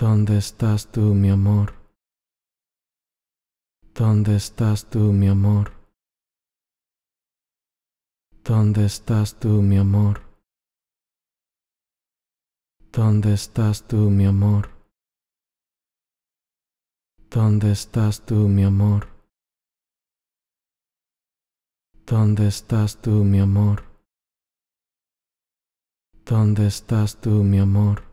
¿Dónde estás tú, mi amor? ¿Dónde estás tú, mi amor? ¿Dónde estás tú, mi amor? ¿Dónde estás tú, mi amor? ¿Dónde estás tú, mi amor? ¿Dónde estás tú, mi amor? ¿Dónde estás tú, mi amor?